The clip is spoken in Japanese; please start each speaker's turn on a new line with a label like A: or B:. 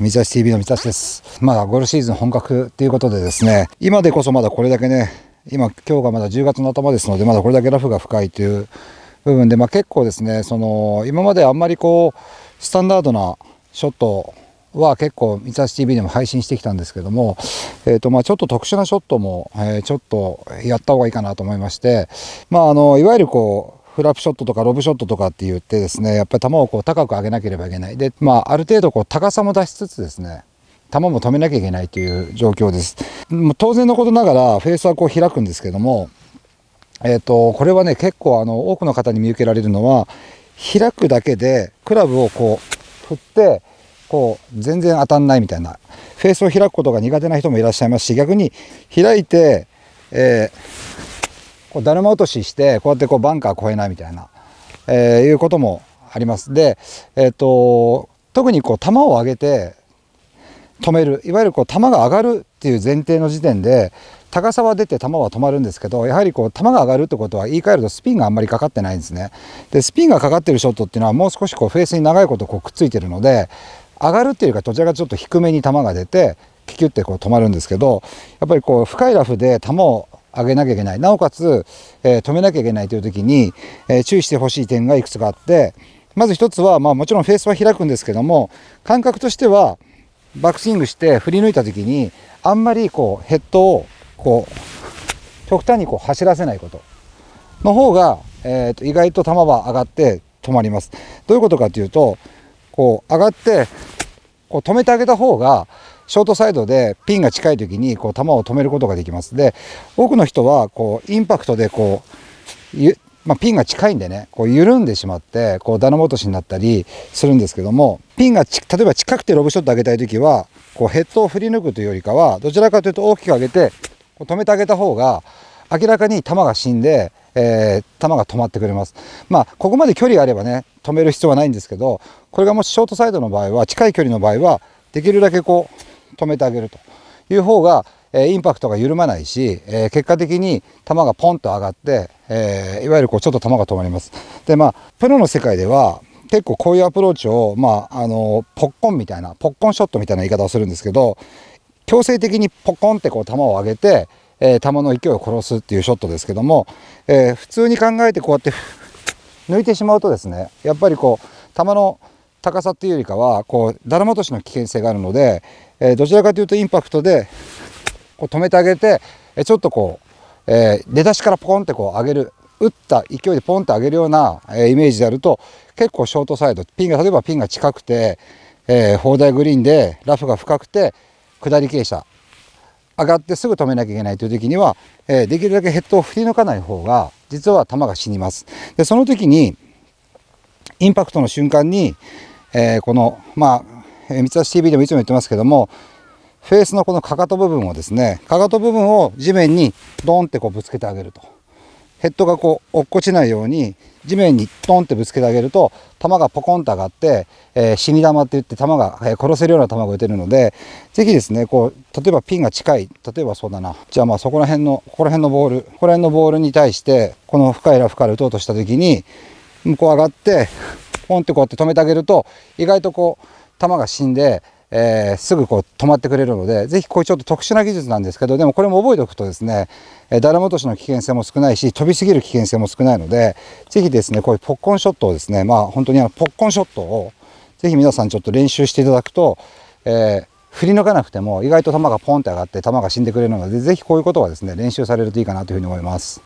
A: 三橋 TV の三橋です。まだゴールシーズン本格っていうことでですね、今でこそまだこれだけね、今、今日がまだ10月の頭ですので、まだこれだけラフが深いという部分で、まあ、結構ですね、その、今まであんまりこう、スタンダードなショットは結構三橋 TV でも配信してきたんですけども、えっ、ー、と、まあ、ちょっと特殊なショットも、えー、ちょっとやった方がいいかなと思いまして、まあ、あの、いわゆるこう、フラップショットとかロブショットとかって言ってですねやっぱり球をこう高く上げなければいけないで、まあ、ある程度こう高さも出しつつですね球も止めなきゃいけないという状況です。もう当然のことながらフェースはこう開くんですけども、えーと、とこれはね結構あの多くの方に見受けられるのは開くだけでクラブをこう振ってこう全然当たんないみたいなフェースを開くことが苦手な人もいらっしゃいますし逆に開いて、えーこうだるま落とししてこうやってこうバンカー越えないみたいな、えー、いうこともあります。で、えーと、特にこう球を上げて止めるいわゆるこう球が上がるっていう前提の時点で高さは出て球は止まるんですけどやはりこう球が上がるってことは言い換えるとスピンがあんまりかかってないんですね。でスピンがかかってるショットっていうのはもう少しこうフェースに長いことこうくっついてるので上がるっていうかどちらかちょっと低めに球が出てキキュってこう止まるんですけどやっぱりこう深いラフで球を上げなきゃいけない。なおかつ、えー、止めなきゃいけないという時に、えー、注意してほしい点がいくつかあって、まず一つは、まあもちろんフェースは開くんですけども、感覚としては、バックスイングして振り抜いた時に、あんまりこうヘッドをこう、極端にこう走らせないこと。の方が、えー、と意外と球は上がって止まります。どういうことかというと、こう上がってこう止めてあげた方がショートサイドでピンが近い時にこう球を止めることができます。で多くの人はこうインパクトでこうゆ、まあ、ピンが近いんでねこう緩んでしまってこうダナ落としになったりするんですけどもピンがち例えば近くてロブショット上げたい時はこうヘッドを振り抜くというよりかはどちらかというと大きく上げてこう止めてあげた方が明らかに球が死んでえー、球が止まってくれます。まあ、ここまで距離あればね、止める必要はないんですけど、これがもしショートサイドの場合は、近い距離の場合は、できるだけこう、止めてあげるという方が、えー、インパクトが緩まないし、えー、結果的に球がポンと上がって、えー、いわゆるこう、ちょっと球が止まります。で、まあ、プロの世界では、結構こういうアプローチを、まあ、あの、ポッコンみたいな、ポッコンショットみたいな言い方をするんですけど、強制的にポコンってこう球を上げて、えー、球の勢いを殺すっていうショットですけども、えー、普通に考えてこうやって抜いてしまうとですねやっぱりこう球の高さっていうよりかはこうだるま落としの危険性があるので、えー、どちらかというとインパクトでこう止めてあげて、えちょっとこう、え出だしからポンってこう上げる打った勢いでポンって上げるような、えイメージでやると結構ショートサイドピンが例えばピンが近くて、え砲台グリーンでラフが深くて下り傾斜上がってすぐ止めなきゃいけないという時には、えー、できるだけヘッドを振り抜かない方が実は球が死にます。でその時にインパクトの瞬間に、えー、このまあ三橋 TV でもいつも言ってますけどもフェースのこのかかと部分をですねかかと部分を地面にドンってこうぶつけてあげるとヘッドがこう落っこちないように地面にトンってぶつけてあげると球がポコンと上がって、えー、死に玉って言って球が、えー、殺せるような球が打てるので是非ですねこう例えばピンが近い例えばそうだなじゃあまあそこら辺のここら辺のボールここら辺のボールに対してこの深いラフから打とうとした時に向こう上がってポンってこうやって止めてあげると意外とこう球が死んでえー、すぐこう止まってくれるので、ぜひこういうちょっと特殊な技術なんですけど、でもこれも覚えておくとですね、えー、ダラ落としの危険性も少ないし、飛びすぎる危険性も少ないので、ぜひですね、こういうポッコンショットをですね、まあ本当にあのポッコンショットを、ぜひ皆さんちょっと練習していただくと、えー、振り抜かなくても意外と球がポンって上がって球が死んでくれるので、ぜひこういうことはですね、練習されるといいかなというふうに思います。